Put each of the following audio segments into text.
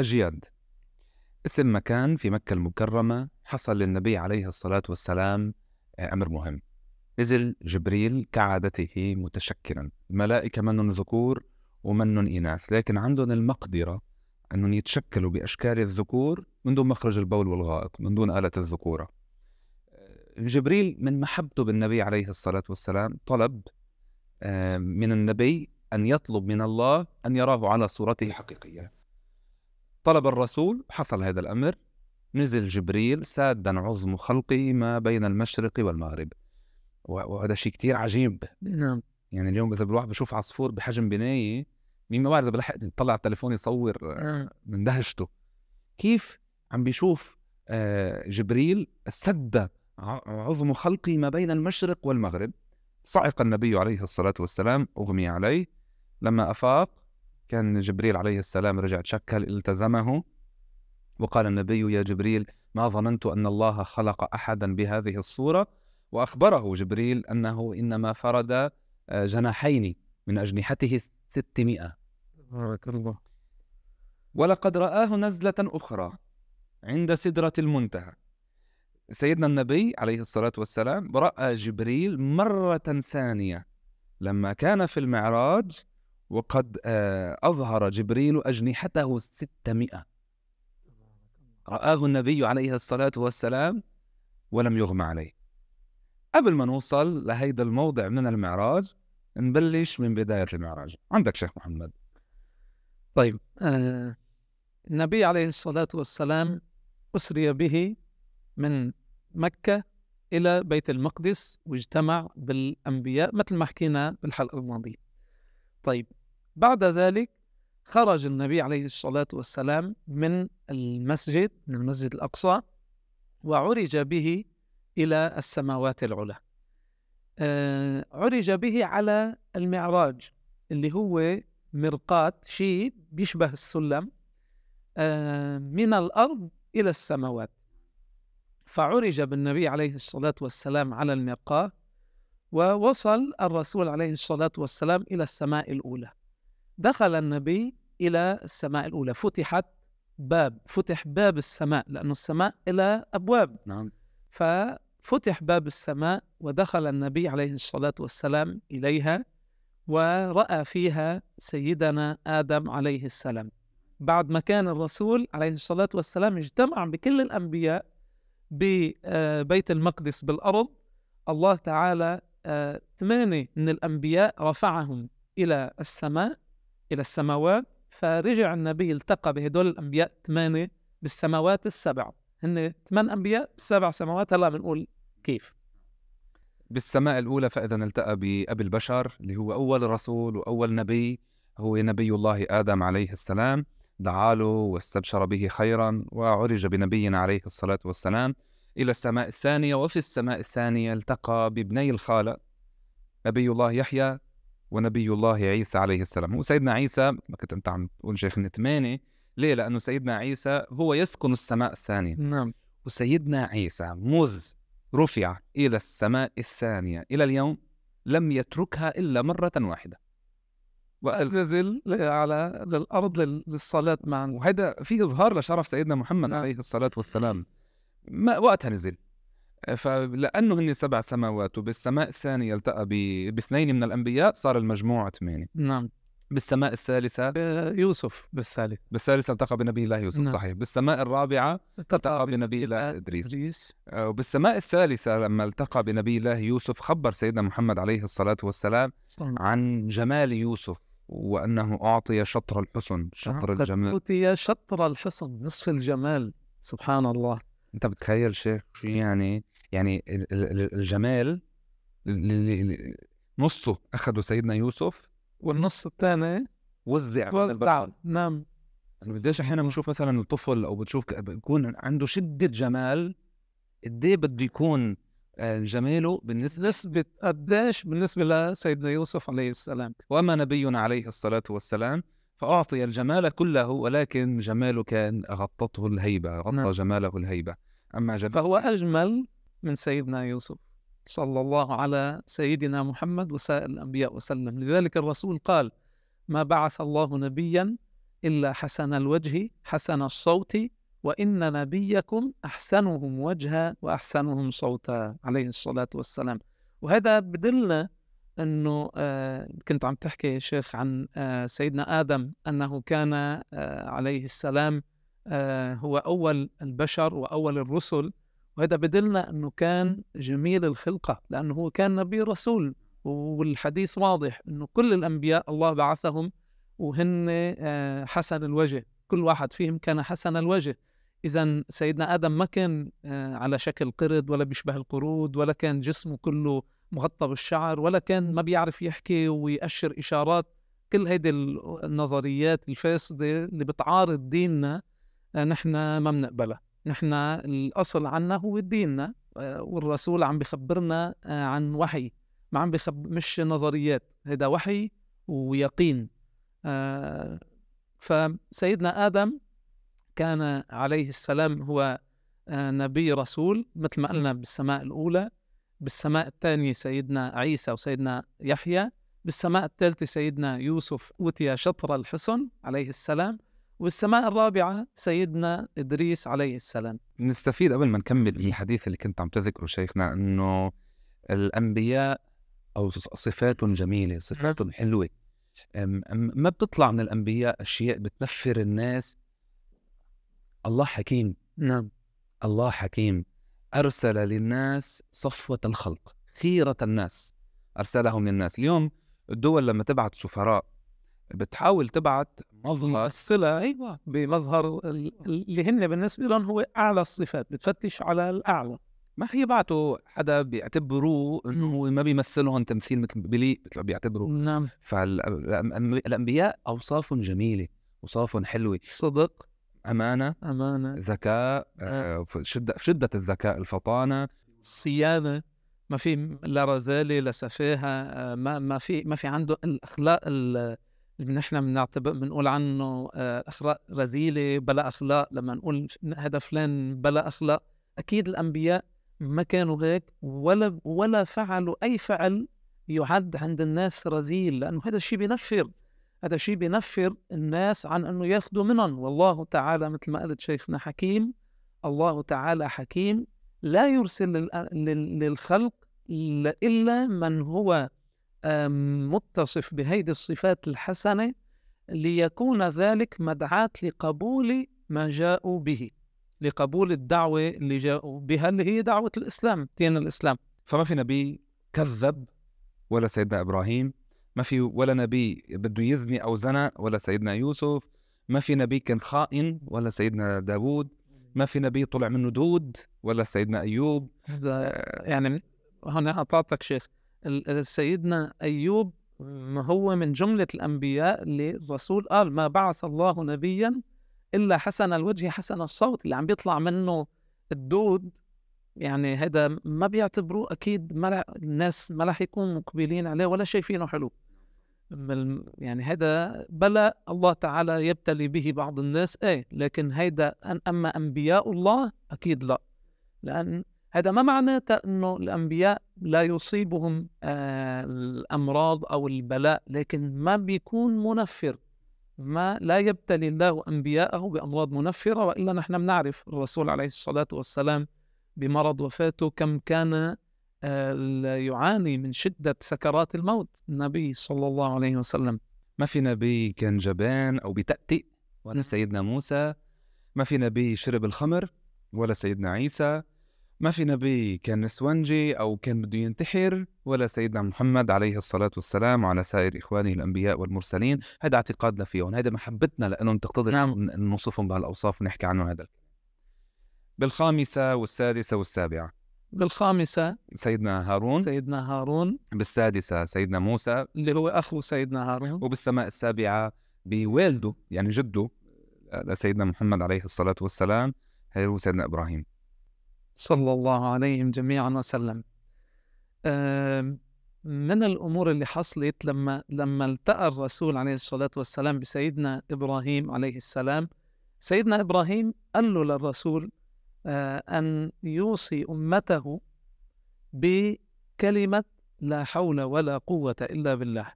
أجياد اسم مكان في مكة المكرمة حصل للنبي عليه الصلاة والسلام آه، أمر مهم نزل جبريل كعادته متشكلا الملائكة منهم ذكور ومنهم إناث لكن عندهم المقدرة أنهم يتشكلوا بأشكال الذكور من دون مخرج البول والغائط من دون آلة الذكورة آه، جبريل من محبته بالنبي عليه الصلاة والسلام طلب آه، من النبي أن يطلب من الله أن يراه على صورته الحقيقية طلب الرسول حصل هذا الأمر نزل جبريل سادا عظم خلقه ما بين المشرق والمغرب وهذا شيء كتير عجيب نعم يعني اليوم إذا الواحد بشوف عصفور بحجم بناية مين ما بعرف إذا بلحق يطلع التليفون يصور آه، نعم. من دهشته كيف عم بيشوف آه، جبريل سد عظم خلقه ما بين المشرق والمغرب صعق النبي عليه الصلاة والسلام أغمي عليه لما أفاق كان جبريل عليه السلام رجع تشكل التزمه وقال النبي يا جبريل ما ظننت أن الله خلق أحدا بهذه الصورة وأخبره جبريل أنه إنما فرد آه، جناحين من أجنحته الستمائه. بارك الله ولقد رآه نزلة أخرى عند سدرة المنتهى سيدنا النبي عليه الصلاة والسلام رأى جبريل مرة ثانية لما كان في المعراج وقد آه، أظهر جبريل أجنحته ستمائة رآه النبي عليه الصلاة والسلام ولم يغمى عليه قبل ما نوصل لهيدا الموضع من المعراج نبلش من بداية المعراج عندك شيخ محمد طيب آه، النبي عليه الصلاة والسلام أسري به من مكة إلى بيت المقدس واجتمع بالأنبياء مثل ما حكينا بالحلقة الماضية طيب بعد ذلك خرج النبي عليه الصلاة والسلام من المسجد من المسجد الأقصى وعرج به إلى السماوات العلى آه عرج به على المعراج اللي هو مرقات شيء بيشبه السلم آه من الأرض إلى السماوات فعرج بالنبي عليه الصلاة والسلام على المرقاة ووصل الرسول عليه الصلاة والسلام إلى السماء الأولى دخل النبي إلى السماء الأولى فتحت باب فتح باب السماء لأن السماء إلى أبواب نعم ففتح باب السماء ودخل النبي عليه الصلاة والسلام إليها ورأى فيها سيدنا آدم عليه السلام بعد ما كان الرسول عليه الصلاة والسلام اجتمع بكل الأنبياء ببيت آه، المقدس بالأرض الله تعالى آه، ثمانية من الأنبياء رفعهم إلى السماء إلى السماوات فرجع النبي التقى بهدول الأنبياء ثمانية بالسماوات السبع هن ثمان أنبياء بسبع سماوات هلأ بنقول كيف بالسماء الأولى فإذا التقى بأبي البشر اللي هو أول رسول وأول نبي هو نبي الله آدم عليه السلام دعا له واستبشر به خيرا وعرج بنبينا عليه الصلاة والسلام إلى السماء الثانية وفي السماء الثانية التقى بابني الخالة نبي الله يحيى ونبي الله عيسى عليه السلام هو سيدنا عيسى كنت انت عم تقول شيخنا ثمانية ليه لانه سيدنا عيسى هو يسكن السماء الثانيه نعم وسيدنا عيسى مذ رفع الى السماء الثانيه الى اليوم لم يتركها الا مره واحده نزل على الارض للصلاه معنا وهذا فيه اظهار لشرف سيدنا محمد نعم. عليه الصلاه والسلام ما وقتها نزل فلأنه هن سبع سماوات وبالسماء الثانية التقى باثنين من الأنبياء صار المجموع ثمانية نعم بالسماء الثالثة يوسف بالثالثة بالثالثة التقى بنبي الله يوسف نعم. صحيح بالسماء الرابعة التقى بنبي الله إدريس, إدريس. آه، وبالسماء الثالثة لما التقى بنبي الله يوسف خبر سيدنا محمد عليه الصلاة والسلام صحيح. عن جمال يوسف وأنه أعطي شطر الحسن شطر الجمال أعطي شطر الحسن نصف الجمال سبحان الله انت بتخيل شيخ شو يعني يعني الجمال اللي نصه اخذه سيدنا يوسف والنص الثاني وزع وزع نعم يعني قديش احيانا بنشوف مثلا الطفل او بتشوف بيكون عنده شده جمال قد ايه بده يكون آه، جماله بالنسبه نسبه قديش بالنسبه لسيدنا يوسف عليه السلام واما نبينا عليه الصلاه والسلام فأعطي الجمال كله ولكن كان غطته الهيبة غطى نعم. جماله الهيبة أما جمال فهو أجمل من سيدنا يوسف صلى الله على سيدنا محمد وسائر الأنبياء وسلم لذلك الرسول قال ما بعث الله نبيا إلا حسن الوجه حسن الصوت وإن نبيكم أحسنهم وجها وأحسنهم صوتا عليه الصلاة والسلام وهذا بدلنا انه آه، كنت عم تحكي يا شيخ عن آه، سيدنا ادم انه كان آه، عليه السلام هو اول البشر واول الرسل وهذا بدلنا انه كان جميل الخلقه لانه هو كان نبي رسول والحديث واضح انه كل الانبياء الله بعثهم وهن حسن الوجه كل واحد فيهم كان حسن الوجه اذا سيدنا ادم ما كان على شكل قرد ولا بيشبه القرود ولا كان جسمه كله مغطى بالشعر ولا كان ما بيعرف يحكي ويأشر إشارات كل هيدي النظريات الفاسدة اللي بتعارض ديننا آه، نحن ما بنقبلها نحن الأصل عنا هو ديننا آه، والرسول عم بخبرنا آه، عن وحي ما عم بخب مش نظريات هذا وحي ويقين فسيدنا آدم كان عليه السلام هو نبي رسول مثل ما قلنا بالسماء الأولى بالسماء الثانية سيدنا عيسى وسيدنا يحيى بالسماء الثالثة سيدنا يوسف أوتي شطر الحسن عليه السلام والسماء الرابعة سيدنا إدريس عليه السلام نستفيد قبل ما نكمل الحديث اللي كنت عم تذكره شيخنا أنه الأنبياء أو صفاتهم جميلة صفاتهم حلوة ما بتطلع من الأنبياء أشياء بتنفر الناس الله حكيم نعم الله حكيم أرسل للناس صفوة الخلق خيرة الناس أرسلهم للناس اليوم الدول لما تبعت سفراء بتحاول تبعت مظهر الصلة أيوة بمظهر اللي هن بالنسبة لهم هو أعلى الصفات بتفتش على الأعلى ما هي بعته حدا بيعتبروه انه هو ما بيمثلهم تمثيل مثل بليق مثل بيعتبروا نعم فالانبياء اوصاف جميله اوصاف حلوه صدق امانه امانه ذكاء آه. آه،, آه، شده شده الذكاء الفطانه صيانه ما في لا رزاله لا سفاهه آه، ما ما في ما في عنده الاخلاق اللي نحن بنعتبر بنقول عنه اخلاق رزيله بلا اخلاق لما نقول هذا فلان بلا اخلاق اكيد الانبياء ما كانوا هيك ولا ولا فعلوا اي فعل يعد عند الناس رزيل لانه هذا الشيء بينفر هذا شيء بنفر الناس عن أنه ياخذوا منهم والله تعالى مثل ما قالت شيخنا حكيم الله تعالى حكيم لا يرسل للخلق إلا من هو متصف بهيدي الصفات الحسنة ليكون ذلك مدعاة لقبول ما جاءوا به لقبول الدعوة اللي جاءوا بها اللي هي دعوة الإسلام دين الإسلام فما في نبي كذب ولا سيدنا إبراهيم ما في ولا نبي بده يزني أو زنا ولا سيدنا يوسف ما في نبي كان خائن ولا سيدنا داوود ما في نبي طلع منه دود ولا سيدنا أيوب آه. يعني هنا اعطاك شيخ سيدنا أيوب هو من جملة الأنبياء اللي الرسول قال ما بعث الله نبيا إلا حسن الوجه حسن الصوت اللي عم بيطلع منه الدود يعني هذا ما بيعتبروه اكيد ما الناس ما راح يكونوا مقبلين عليه ولا شايفينه حلو يعني هذا بلا الله تعالى يبتلي به بعض الناس ايه لكن هيدا اما انبياء الله اكيد لا لان هذا ما معناته انه الانبياء لا يصيبهم آه الامراض او البلاء لكن ما بيكون منفر ما لا يبتلي الله انبياءه بامراض منفره والا نحن بنعرف الرسول عليه الصلاه والسلام بمرض وفاته كم كان آه، يعاني من شدة سكرات الموت النبي صلى الله عليه وسلم ما في نبي كان جبان أو بتأتئ ولا نعم. سيدنا موسى ما في نبي شرب الخمر ولا سيدنا عيسى ما في نبي كان نسونجي أو كان بده ينتحر ولا سيدنا محمد عليه الصلاة والسلام وعلى سائر إخوانه الأنبياء والمرسلين هذا اعتقادنا فيهم هذا محبتنا لأنهم تقتضي نعم. نوصفهم بهالأوصاف ونحكي عنه هذا بالخامسة والسادسة والسابعة بالخامسة سيدنا هارون سيدنا هارون بالسادسة سيدنا موسى اللي هو أخو سيدنا هارون وبالسماء السابعة بوالده يعني جده لسيدنا محمد عليه الصلاة والسلام هو سيدنا إبراهيم صلى الله عليهم جميعا وسلم من الأمور اللي حصلت لما لما التقى الرسول عليه الصلاة والسلام بسيدنا إبراهيم عليه السلام سيدنا إبراهيم قال له للرسول آه، أن يوصي أمته بكلمة لا حول ولا قوة إلا بالله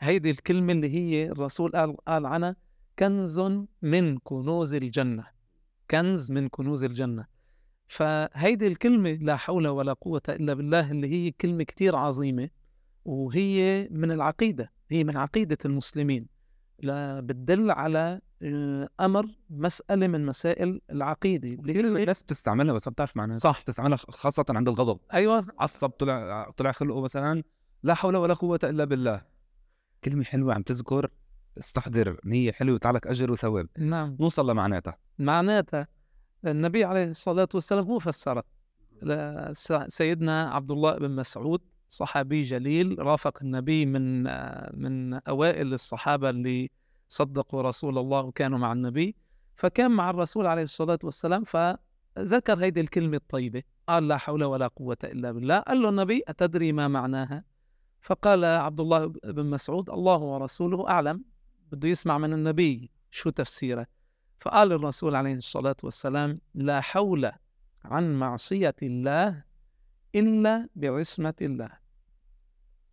هيدي الكلمة اللي هي الرسول قال, قال عنها كنز من كنوز الجنة كنز من كنوز الجنة فهيدي الكلمة لا حول ولا قوة إلا بالله اللي هي كلمة كتير عظيمة وهي من العقيدة هي من عقيدة المسلمين لا بتدل على آه، امر مساله من مسائل العقيده كثير الناس بتستعملها بس ما بتعرف معناها صح بتستعملها خاصه عند الغضب ايوه عصب طلع طلع خلقه مثلا لا حول ولا قوه الا بالله كلمه حلوه عم تذكر استحضر نيه حلوه تعلك اجر وثواب نعم نوصل لمعناتها معناتها النبي عليه الصلاه والسلام هو فسرها سيدنا عبد الله بن مسعود صحابي جليل رافق النبي من من اوائل الصحابه اللي صدقوا رسول الله وكانوا مع النبي فكان مع الرسول عليه الصلاة والسلام فذكر هيدي الكلمة الطيبة قال لا حول ولا قوة إلا بالله قال له النبي أتدري ما معناها فقال عبد الله بن مسعود الله ورسوله أعلم بده يسمع من النبي شو تفسيره فقال الرسول عليه الصلاة والسلام لا حول عن معصية الله إلا بعصمة الله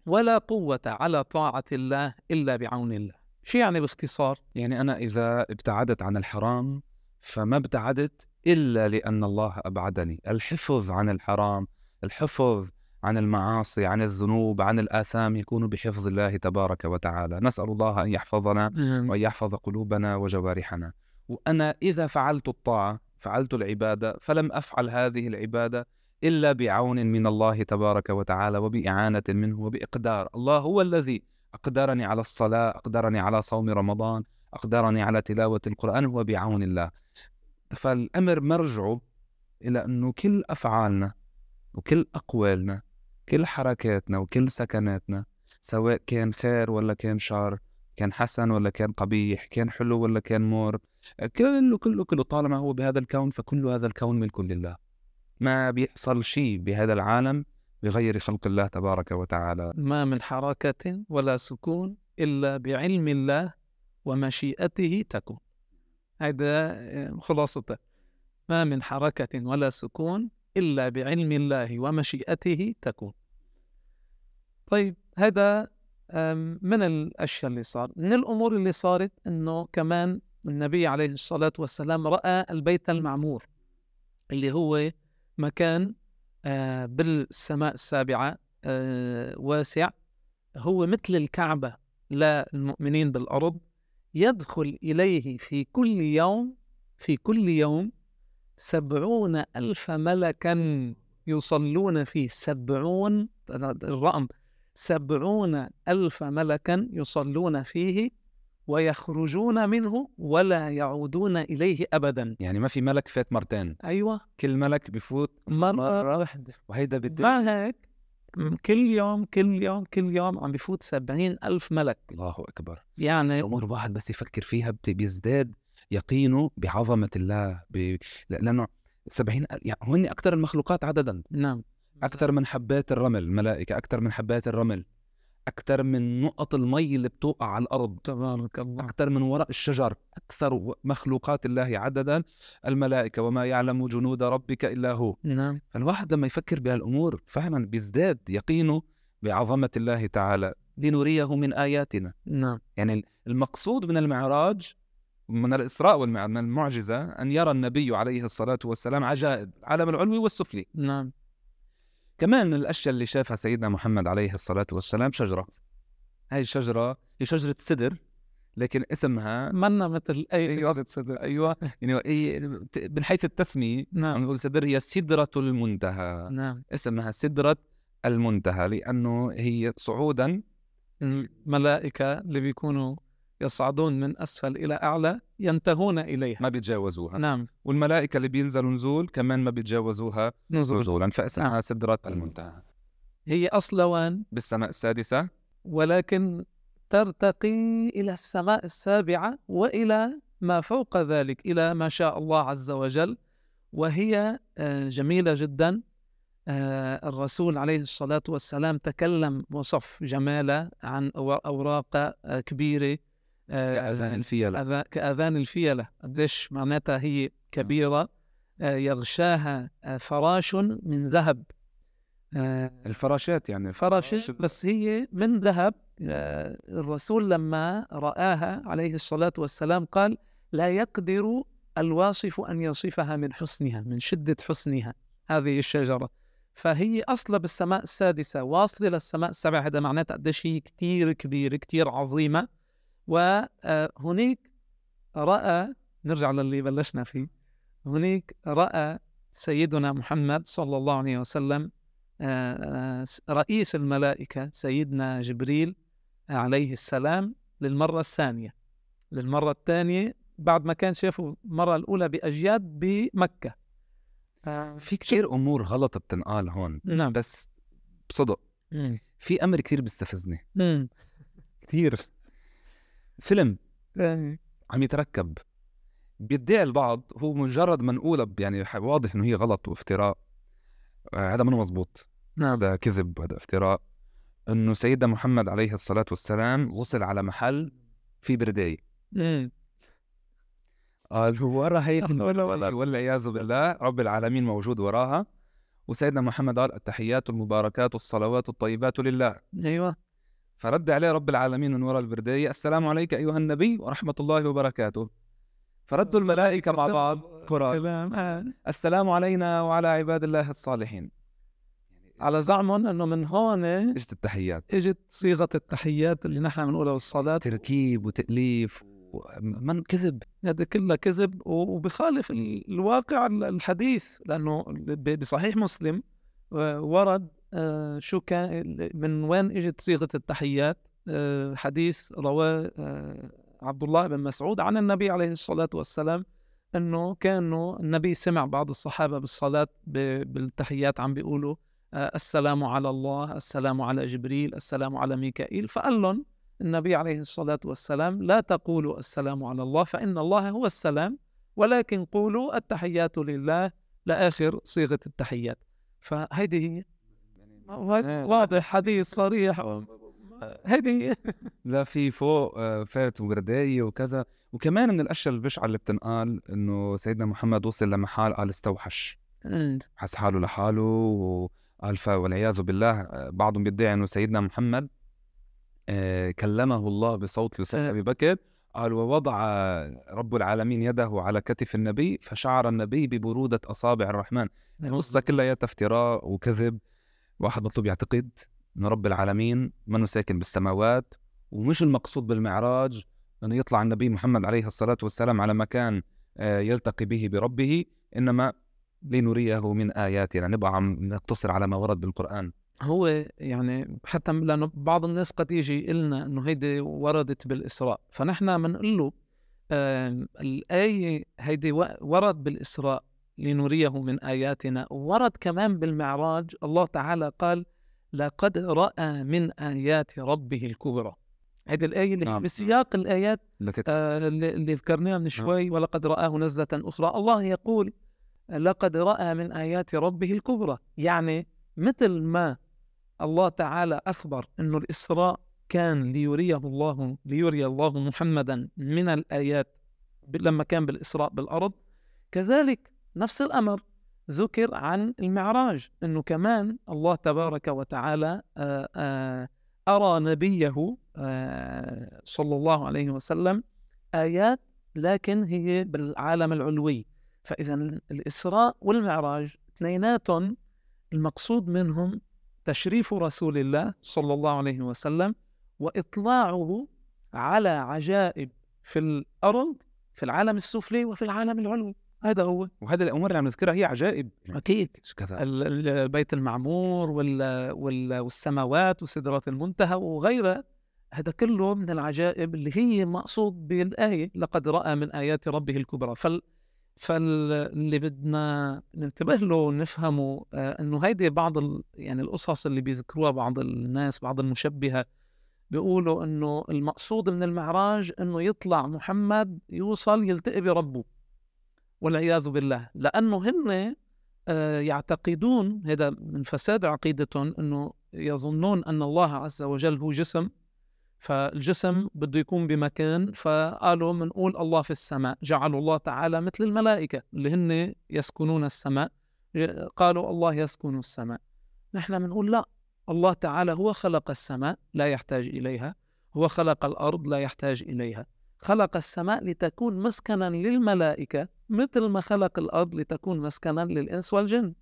ولا قوة على طاعة الله إلا بعون الله شو يعني باختصار؟ يعني أنا إذا ابتعدت عن الحرام فما ابتعدت إلا لأن الله أبعدني الحفظ عن الحرام الحفظ عن المعاصي عن الذنوب عن الآثام يكون بحفظ الله تبارك وتعالى نسأل الله أن يحفظنا نعم. وأن يحفظ قلوبنا وجوارحنا وأنا إذا فعلت الطاعة فعلت العبادة فلم أفعل هذه العبادة إلا بعون من الله تبارك وتعالى وبإعانة منه وبإقدار الله هو الذي أقدرني على الصلاة أقدرني على صوم رمضان أقدرني على تلاوة القرآن هو بعون الله فالأمر مرجعه إلى أنه كل أفعالنا وكل أقوالنا كل حركاتنا وكل سكناتنا سواء كان خير ولا كان شر كان حسن ولا كان قبيح كان حلو ولا كان مر كله كله كله طالما هو بهذا الكون فكل هذا الكون ملك لله ما بيحصل شيء بهذا العالم لغير خلق الله تبارك وتعالى ما من حركة ولا سكون إلا بعلم الله ومشيئته تكون هذا آه، خلاصته ما من حركة ولا سكون إلا بعلم الله ومشيئته تكون طيب هذا من الأشياء اللي صار من الأمور اللي صارت أنه كمان النبي عليه الصلاة والسلام رأى البيت المعمور اللي هو مكان آه، بالسماء السابعة آه، واسع هو مثل الكعبة للمؤمنين بالأرض يدخل إليه في كل يوم في كل يوم سبعون ألف ملكا يصلون فيه سبعون الرقم سبعون ألف ملكا يصلون فيه ويخرجون منه ولا يعودون اليه ابدا يعني ما في ملك فات مرتين ايوه كل ملك بفوت مره, مرة واحده وهيدا بدي مع هيك كل يوم كل يوم كل يوم عم بفوت سبعين ألف ملك الله أكبر يعني أمور واحد بس يفكر فيها بيزداد يقينه بعظمة الله ب... لأنه سبعين يعني هن أكثر المخلوقات عددا نعم أكثر من حبات الرمل الملائكة أكثر من حبات الرمل اكثر من نقط المي اللي بتوقع على الارض تبارك الله اكثر من ورق الشجر اكثر مخلوقات الله عددا الملائكه وما يعلم جنود ربك الا هو نعم فالواحد لما يفكر بهالامور فعلا بيزداد يقينه بعظمه الله تعالى لنريه من اياتنا نعم يعني المقصود من المعراج من الإسراء والمعجزه أن يرى النبي عليه الصلاة والسلام عجائب العالم العلوي والسفلي نعم كمان من الاشياء اللي شافها سيدنا محمد عليه الصلاه والسلام شجره هاي الشجره هي شجره سدر لكن اسمها منا مثل اي أيوة. شجره سدر ايوه يعني إيه من حيث التسميه نعم نقول سدر هي سدره المنتهى نعم اسمها سدره المنتهى لانه هي صعودا الملائكه اللي بيكونوا يصعدون من أسفل إلى أعلى ينتهون إليها ما بيتجاوزوها نعم والملائكة اللي بينزلوا نزول كمان ما بيتجاوزوها نزول. نزولا فاسمها نعم. سدرة نعم. المنتهى هي أصلوان بالسماء السادسة ولكن ترتقي إلى السماء السابعة وإلى ما فوق ذلك إلى ما شاء الله عز وجل وهي آه، جميلة جدا آه، الرسول عليه الصلاة والسلام تكلم وصف جمالها عن أوراق آه، كبيرة آه، كأذان الفيلة كأذان الفيلة قديش معناتها هي كبيرة نعم. آه، يغشاها آه، فراش من ذهب الفراشات يعني فراشات بس هي من ذهب الرسول لما رآها عليه الصلاة والسلام قال لا يقدر الواصف أن يصفها من حسنها من شدة حسنها هذه الشجرة فهي أصلة بالسماء السادسة واصلة للسماء السابعة هذا معناتها قديش هي كتير كبيرة كتير عظيمة وهنيك آه، رأى نرجع للي بلشنا فيه هنيك رأى سيدنا محمد صلى الله عليه وسلم آه، آه، رئيس الملائكة سيدنا جبريل عليه السلام للمرة الثانية للمرة الثانية بعد ما كان شافه المرة الأولى بأجياد بمكة في كثير أمور غلط بتنقال هون نعم. بس بصدق في أمر كثير بيستفزني كثير فيلم يعني. عم يتركب بيدعي البعض هو مجرد منقولة يعني واضح انه هي غلط وافتراء آه، هذا منه مزبوط نعم هذا كذب هذا افتراء انه سيدنا محمد عليه الصلاة والسلام وصل على محل في برداية قال هو ورا هي ولا ولا يعني. والعياذ بالله رب العالمين موجود وراها وسيدنا محمد قال التحيات المباركات والصلوات الطيبات لله ايوه فرد عليه رب العالمين من وراء البردية السلام عليك أيها النبي ورحمة الله وبركاته فردوا الملائكة مع بعض كرات السلام علينا وعلى عباد الله الصالحين على زعمهم انه من هون اجت التحيات اجت صيغه التحيات اللي نحن بنقولها بالصلاه تركيب وتاليف من كذب هذا كله كذب وبخالف الواقع الحديث لانه بصحيح مسلم آه، ورد آه، شو كان من وين اجت صيغه التحيات آه، حديث رواه آه، عبد الله بن مسعود عن النبي عليه الصلاه والسلام انه كانوا النبي سمع بعض الصحابه بالصلاه بالتحيات عم بيقولوا السلام على الله السلام على جبريل السلام على ميكائيل فقال لهم النبي عليه الصلاة والسلام لا تقولوا السلام على الله فإن الله هو السلام ولكن قولوا التحيات لله لآخر صيغة التحيات فهيدي هي إيه. واضح حديث صريح هذه لا في فوق آه، فات ورداية وكذا وكمان من الاشياء البشعه اللي بتنقال انه سيدنا محمد وصل لمحل قال استوحش حس حاله لحاله وقال والعياذ بالله آه، بعضهم بيدعي انه سيدنا محمد آه، كلمه الله بصوت بصوت ابي بكر قال ووضع رب العالمين يده على كتف النبي فشعر النبي ببرودة أصابع الرحمن القصة كلها افتراء وكذب واحد مطلوب يعتقد انه رب العالمين منه ساكن بالسماوات ومش المقصود بالمعراج أنه يطلع النبي محمد عليه الصلاة والسلام على مكان آه، يلتقي به بربه إنما لنريه من آياتنا نبقى عم نقتصر على ما ورد بالقرآن هو يعني حتى لأنه بعض الناس قد يجي لنا أنه هيدي وردت بالإسراء فنحن بنقول له آه الآية هيدي ورد بالإسراء لنريه من آياتنا ورد كمان بالمعراج الله تعالى قال لقد رأى من آيات ربه الكبرى هذه الآية اللي نعم. بسياق الآيات آه اللي ذكرناها من نعم. شوي نعم. ولقد رآه نزلة أخرى الله يقول لقد رأى من آيات ربه الكبرى يعني مثل ما الله تعالى أخبر أن الإسراء كان ليريه الله ليري الله محمدا من الآيات لما كان بالإسراء بالأرض كذلك نفس الأمر ذكر عن المعراج أنه كمان الله تبارك وتعالى آه، آه، أرى نبيه آه، صلى الله عليه وسلم آيات لكن هي بالعالم العلوي فإذا الإسراء والمعراج اثنيناتهم المقصود منهم تشريف رسول الله صلى الله عليه وسلم وإطلاعه على عجائب في الأرض في العالم السفلي وفي العالم العلوي هذا هو وهذا الامور اللي عم نذكرها هي عجائب اكيد كذا البيت المعمور وال... وال... والسماوات وسدرات المنتهى وغيرها هذا كله من العجائب اللي هي مقصود بالايه لقد راى من ايات ربه الكبرى فال فاللي بدنا ننتبه له ونفهمه آه انه هيدي بعض ال... يعني القصص اللي بيذكروها بعض الناس بعض المشبهه بيقولوا انه المقصود من المعراج انه يطلع محمد يوصل يلتقي بربه والعياذ بالله لأنه هن آه، يعتقدون هذا من فساد عقيدتهم أنه يظنون أن الله عز وجل هو جسم فالجسم بده يكون بمكان فقالوا بنقول الله في السماء جعلوا الله تعالى مثل الملائكة اللي هن يسكنون السماء قالوا الله يسكن السماء نحن بنقول لا الله تعالى هو خلق السماء لا يحتاج إليها هو خلق الأرض لا يحتاج إليها خلق السماء لتكون مسكنا للملائكة مثل ما خلق الأرض لتكون مسكنا للإنس والجن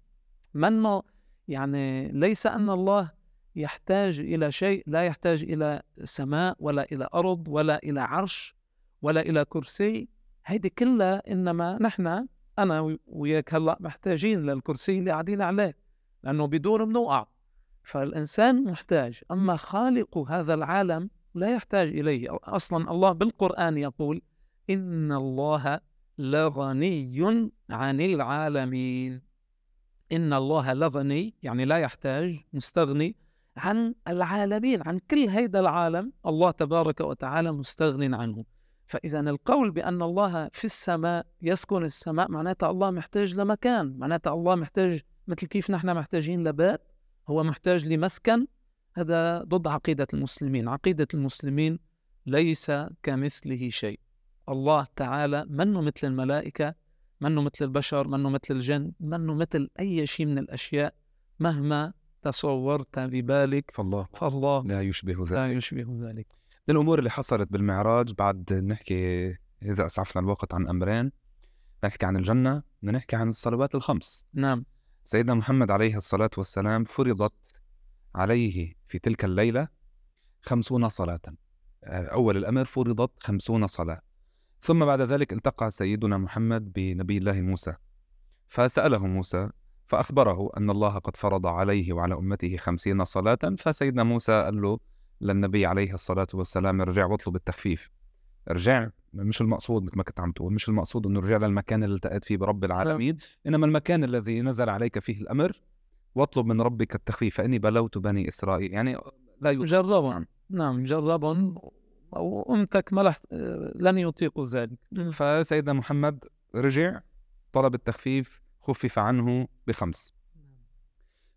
منه يعني ليس أن الله يحتاج إلى شيء لا يحتاج إلى سماء ولا إلى أرض ولا إلى عرش ولا إلى كرسي هيدي كلها إنما نحن أنا وياك هلأ محتاجين للكرسي اللي قاعدين عليه لأنه بدون بنوقع فالإنسان محتاج أما خالق هذا العالم لا يحتاج إليه أصلا الله بالقرآن يقول إن الله لغني عن العالمين إن الله لغني يعني لا يحتاج مستغني عن العالمين عن كل هيدا العالم الله تبارك وتعالى مستغن عنه فإذا القول بأن الله في السماء يسكن السماء معناته الله محتاج لمكان معناته الله محتاج مثل كيف نحن محتاجين لبات هو محتاج لمسكن هذا ضد عقيدة المسلمين عقيدة المسلمين ليس كمثله شيء الله تعالى منه مثل الملائكة منه مثل البشر منه مثل الجن منه مثل أي شيء من الأشياء مهما تصورت ببالك فالله فالله لا يشبه ذلك لا يشبه ذلك من الأمور اللي حصلت بالمعراج بعد نحكي إذا أسعفنا الوقت عن أمرين نحكي عن الجنة نحكي عن الصلوات الخمس نعم سيدنا محمد عليه الصلاة والسلام فرضت عليه في تلك الليلة خمسون صلاة آه، أول الأمر فرضت خمسون صلاة ثم بعد ذلك التقى سيدنا محمد بنبي الله موسى فسأله موسى فأخبره أن الله قد فرض عليه وعلى أمته خمسين صلاة فسيدنا موسى قال له للنبي عليه الصلاة والسلام ارجع واطلب التخفيف ارجع مش المقصود مثل ما كنت عم تقول مش المقصود انه رجع للمكان اللي التقيت فيه برب العالمين نعم. انما المكان الذي نزل عليك فيه الامر واطلب من ربك التخفيف فاني بلوت بني اسرائيل يعني لا جربهم نعم, نعم، جربهم وامتك ما لن يطيقوا ذلك فسيدنا محمد رجع طلب التخفيف خفف عنه بخمس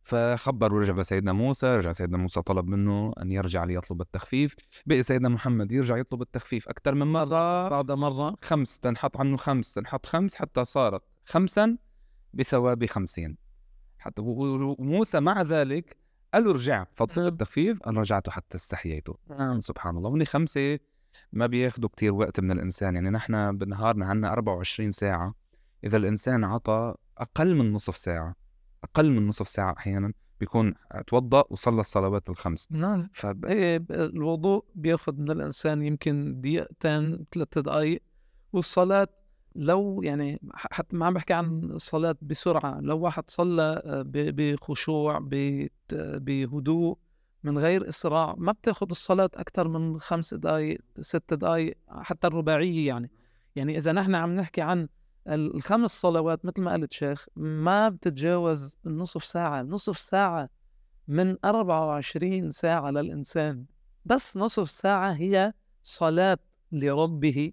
فخبروا رجع لسيدنا موسى رجع سيدنا موسى طلب منه أن يرجع ليطلب التخفيف بقي سيدنا محمد يرجع يطلب التخفيف أكثر من مرة بعد مرة خمس تنحط عنه خمس تنحط خمس حتى صارت خمسا بثواب خمسين حتى وموسى مع ذلك قال له رجع فضل نعم. التخفيف قال رجعت حتى استحييته نعم. سبحان الله هن خمسه ما بياخذوا كتير وقت من الانسان يعني نحن بنهارنا عندنا 24 ساعه اذا الانسان عطى اقل من نصف ساعه اقل من نصف ساعه احيانا بيكون توضا وصلى الصلوات الخمس نعم إيه، الوضوء بياخذ من الانسان يمكن دقيقتين ثلاث دقائق والصلاه لو يعني حتى ما عم بحكي إمم. عن الصلاة بسرعة لو واحد صلى آه، بخشوع آه، بهدوء من غير إسراع ما بتاخذ الصلاة أكثر من خمس دقائق ست دقائق حتى الرباعية يعني يعني إذا نحن عم نحكي عن الخمس صلوات مثل ما قلت شيخ ما بتتجاوز النصف ساعة نصف ساعة من 24 ساعة للإنسان بس نصف ساعة هي صلاة لربه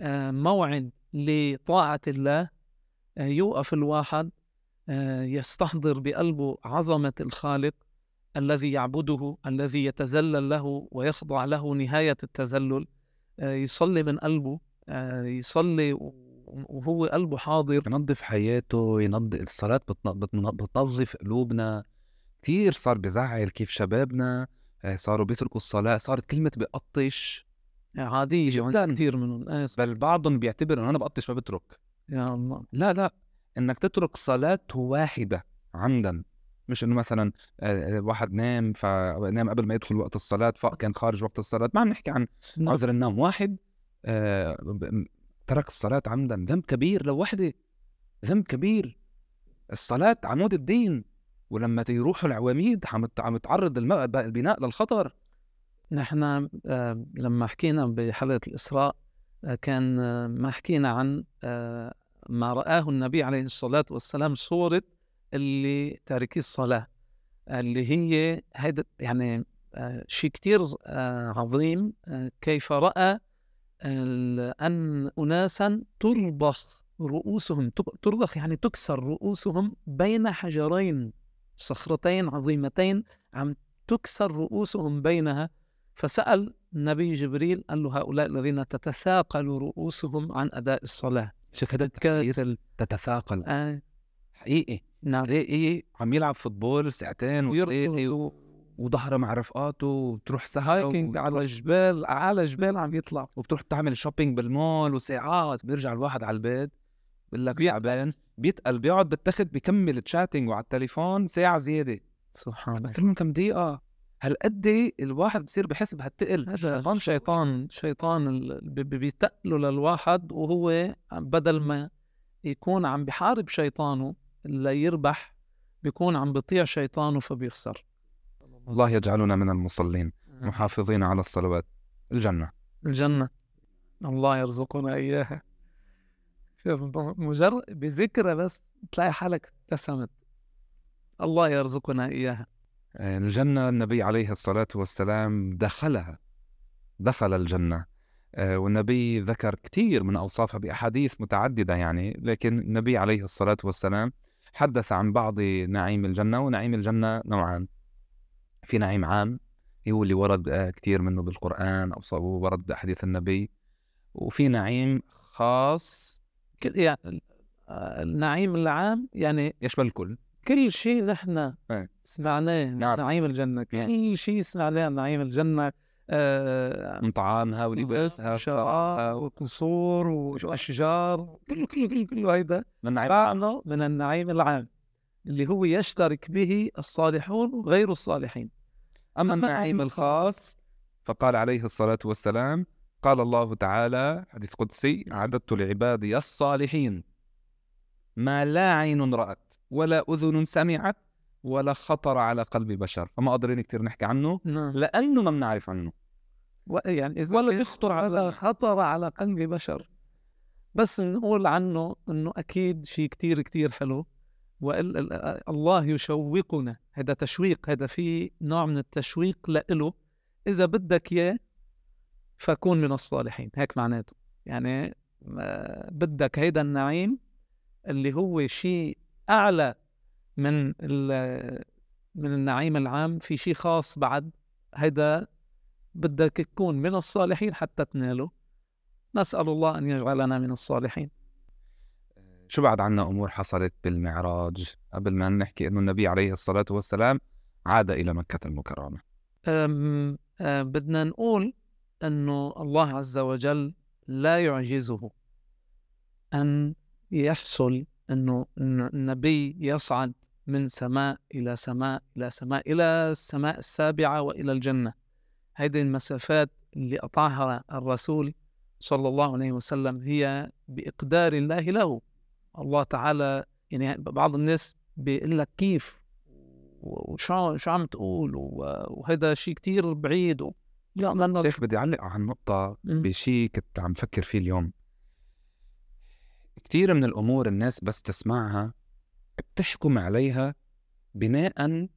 آه، موعد لطاعة الله آه، يوقف الواحد آه، يستحضر بقلبه عظمة الخالق الذي يعبده الذي يتذلل له ويخضع له نهاية التذلل آه، يصلي من قلبه يصلي وهو قلبه حاضر ينظف حياته ينظف الصلاة بتنظف قلوبنا كثير صار بزعل كيف شبابنا صاروا بيتركوا الصلاة صارت كلمة بقطش يعني عادية جدا كثير منهم بل بعضهم بيعتبر انه انا بقطش ما بترك يا الله لا لا انك تترك صلاة واحدة عمدا مش انه مثلا آه، آه، واحد نام فنام قبل ما يدخل وقت الصلاة فكان خارج وقت الصلاة ما عم نحكي عن نعم. عذر النوم واحد آه، ترك الصلاة عمدا ذنب كبير لو وحدة ذنب كبير الصلاة عمود الدين ولما يروحوا العواميد عم تعرض البناء للخطر نحن آه، لما حكينا بحلقة الإسراء آه، كان آه، ما حكينا عن ما رآه النبي عليه الصلاة والسلام صورة اللي تاركي الصلاة اللي هي هيدا يعني شيء كتير عظيم كيف رأى أن أناسا تربخ رؤوسهم ترضخ يعني تكسر رؤوسهم بين حجرين صخرتين عظيمتين عم تكسر رؤوسهم بينها فسأل النبي جبريل قال له هؤلاء الذين تتثاقل رؤوسهم عن أداء الصلاة شكلت تتثاقل آه. حقيقي نعم تلاقي إيه، عم يلعب فوتبول ساعتين وثلاثة و... وظهره مع رفقاته وتروح سهايكينج على الجبال على جبال عم يطلع وبتروح تعمل شوبينج بالمول وساعات بيرجع الواحد على البيت بقول لك تعبان بيتقل بيقعد بتاخد بكمل تشاتنج وعلى التليفون ساعه زياده سبحان الله كم دقيقه هالقد إيه الواحد بصير بحس بهالتقل هذا شيطان شيطان بيتقله للواحد وهو بدل ما يكون عم بحارب شيطانه ليربح بيكون عم بيطيع شيطانه فبيخسر الله يجعلنا من المصلين محافظين على الصلوات الجنة الجنة الله يرزقنا إياها شوف مجرد بذكرى بس تلاقي حالك ابتسمت الله يرزقنا إياها الجنة النبي عليه الصلاة والسلام دخلها دخل الجنة آه، والنبي ذكر كثير من أوصافها بأحاديث متعددة يعني لكن النبي عليه الصلاة والسلام حدث عن بعض نعيم الجنة ونعيم الجنة نوعان في نعيم عام هو اللي ورد آه، كثير منه بالقرآن أو ورد بأحاديث النبي وفي نعيم خاص يعني آه، النعيم العام يعني يشمل الكل كل شيء نحن إيه. سمعناه نعم. نعيم الجنه نعم. كل شيء سمعناه نعيم الجنه آه من طعامها ولباسها وشرابها وقصور واشجار كله كله كله كله هيدا من نعيم من النعيم العام اللي هو يشترك به الصالحون وغير الصالحين اما النعيم الخاص فقال عليه الصلاه والسلام قال الله تعالى حديث قدسي اعددت لعبادي الصالحين ما لا عين رات ولا اذن سمعت ولا خطر على قلب بشر فما قادرين كثير نحكي عنه نعم. لانه ما بنعرف عنه و... يعني اذا ولا يخطر على خطر على قلب بشر بس بنقول عنه انه اكيد شيء كثير كثير حلو وال... الله يشوقنا هذا تشويق هذا في نوع من التشويق لإله اذا بدك اياه فكون من الصالحين هيك معناته يعني آه، بدك هيدا النعيم اللي هو شيء اعلى من من النعيم العام في شيء خاص بعد هذا بدك تكون من الصالحين حتى تناله نسأل الله أن يجعلنا من الصالحين شو بعد عنا أمور حصلت بالمعراج قبل ما نحكي أنه النبي عليه الصلاة والسلام عاد إلى مكة المكرمة أم أم أه، بدنا نقول أنه الله عز وجل لا يعجزه أن يحصل أنه النبي يصعد من سماء إلى سماء إلى سماء إلى السماء السابعة وإلى الجنة هذه المسافات اللي قطعها الرسول صلى الله عليه وسلم هي بإقدار الله له الله تعالى يعني بعض الناس بيقول لك كيف وشو شو عم تقول وهذا شيء كتير بعيد و... لا شيخ بدي اعلق على النقطه بشيء كنت عم فكر فيه اليوم كثير من الامور الناس بس تسمعها بتحكم عليها بناء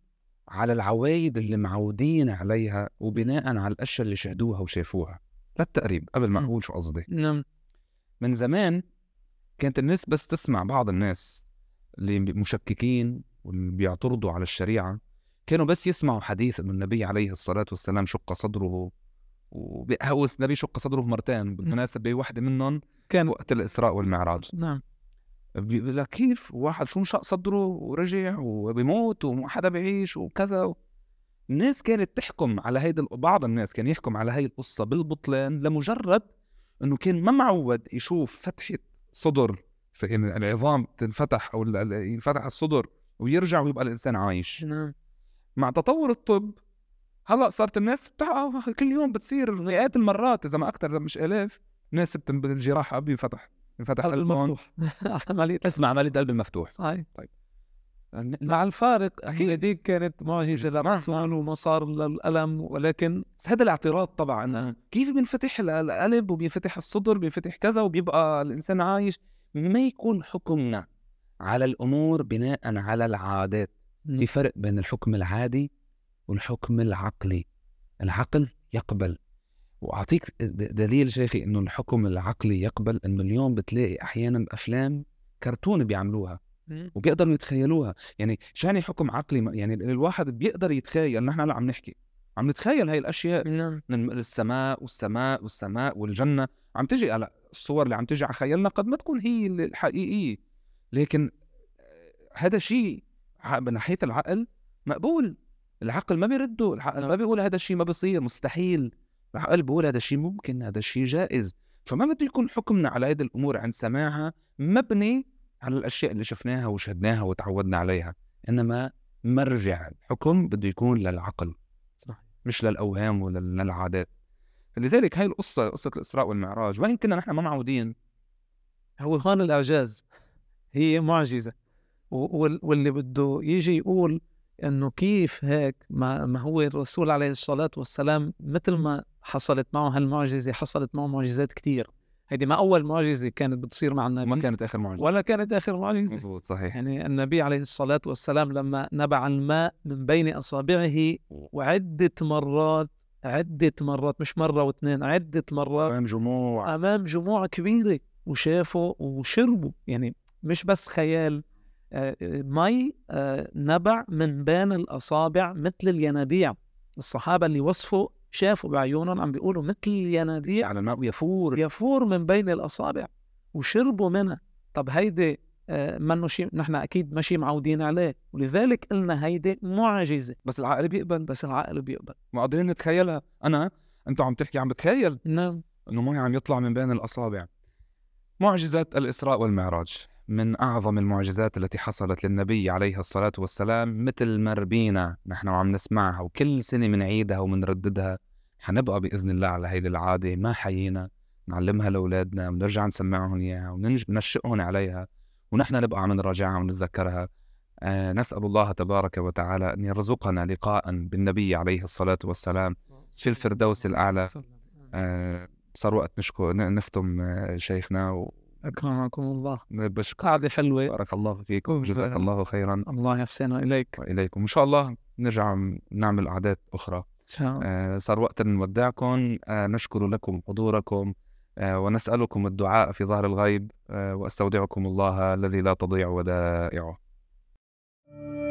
على العوايد اللي معودين عليها وبناء على الاشياء اللي شهدوها وشافوها للتقريب قبل ما اقول شو قصدي نعم من زمان كانت الناس بس تسمع بعض الناس اللي مشككين واللي بيعترضوا على الشريعه كانوا بس يسمعوا حديث انه النبي عليه الصلاه والسلام شق صدره وبيقوس النبي شق صدره مرتين بالمناسبه وحده منهم كان وقت الإسراء والمعراج نعم بيقول لك كيف واحد شو انشق صدره ورجع وبيموت حدا بيعيش وكذا و... الناس كانت تحكم على هيدي بعض الناس كان يحكم على هي القصة بالبطلان لمجرد انه كان ما معود يشوف فتحة صدر في العظام تنفتح او ينفتح الصدر ويرجع ويبقى الانسان عايش نعم مع تطور الطب هلا صارت الناس بتعرف كل يوم بتصير مئات المرات اذا ما اكثر اذا مش الاف ناسبت بالجراحه بينفتح ينفتح قلب مفتوح عمليه اسمع عمليه قلب مفتوح صحيح طيب مع الفارق اكيد هذيك كانت معجزه لرسول وما صار للالم ولكن هذا الاعتراض طبعا كيف بينفتح القلب وبينفتح الصدر بينفتح كذا وبيبقى الانسان عايش ما يكون حكمنا على الامور بناء على العادات في فرق بين الحكم العادي والحكم العقلي العقل يقبل واعطيك دليل شيخي انه الحكم العقلي يقبل انه اليوم بتلاقي احيانا افلام كرتون بيعملوها وبيقدروا يتخيلوها يعني شو يعني حكم عقلي يعني الواحد بيقدر يتخيل نحن هلا عم نحكي عم نتخيل هاي الاشياء نعم. السماء والسماء والسماء والجنه عم تجي هلا الصور اللي عم تجي على خيالنا قد ما تكون هي الحقيقيه لكن هذا شيء من ناحيه العقل مقبول العقل ما بيرده العقل نعم. ما بيقول هذا الشيء ما بيصير مستحيل راح اقول بقول هذا الشيء ممكن هذا الشيء جائز فما بده يكون حكمنا على هذه الامور عن سماعها مبني على الاشياء اللي شفناها وشهدناها وتعودنا عليها انما مرجع الحكم بده يكون للعقل صح مش للاوهام وللعادات فلذلك هاي القصه قصه الاسراء والمعراج وان كنا نحن ما معودين هو خان الاعجاز هي معجزه واللي بده يجي يقول انه كيف هيك ما, ما هو الرسول عليه الصلاه والسلام مثل ما حصلت معه هالمعجزه حصلت معه معجزات كثير هيدي ما اول معجزه كانت بتصير مع النبي ما كانت اخر معجزه ولا كانت اخر معجزه مزبوط صحيح يعني النبي عليه الصلاه والسلام لما نبع الماء من بين اصابعه وعده مرات عدة مرات مش مرة واثنين عدة مرات أمام جموع أمام جموع كبيرة وشافوا وشربوا يعني مش بس خيال آه،, آه مي آه نبع من بين الأصابع مثل الينابيع الصحابة اللي وصفوا شافوا بعيونهم عم بيقولوا مثل الينابيع على الماء يفور يفور من بين الأصابع وشربوا منها طب هيدي آه، منه شيء نحن اكيد ماشي معودين عليه ولذلك قلنا هيدي معجزه بس العقل بيقبل بس العقل بيقبل ما قادرين نتخيلها انا انتم عم تحكي عم بتخيل نعم انه مي عم يطلع من بين الاصابع معجزه الاسراء والمعراج من أعظم المعجزات التي حصلت للنبي عليه الصلاة والسلام مثل ما ربينا نحن وعم نسمعها وكل سنة بنعيدها ومنرددها حنبقى بإذن الله على هذه العادة ما حيينا نعلمها لأولادنا ونرجع نسمعهم إياها وننشئهم عليها ونحن نبقى عم نراجعها ونتذكرها آه نسأل الله تبارك وتعالى أن يرزقنا لقاء بالنبي عليه الصلاة والسلام في الفردوس الأعلى آه صار وقت نشكر نختم آه، شيخنا و... أكرمكم الله باش قاعدة حلوة بارك الله فيكم جزاك الله خيرا الله يحسن إليك وإليكم إن شاء الله نرجع نعمل أعداد أخرى آه صار وقت نودعكم آه نشكر لكم حضوركم آه ونسألكم الدعاء في ظهر الغيب آه وأستودعكم الله الذي لا تضيع ودائعه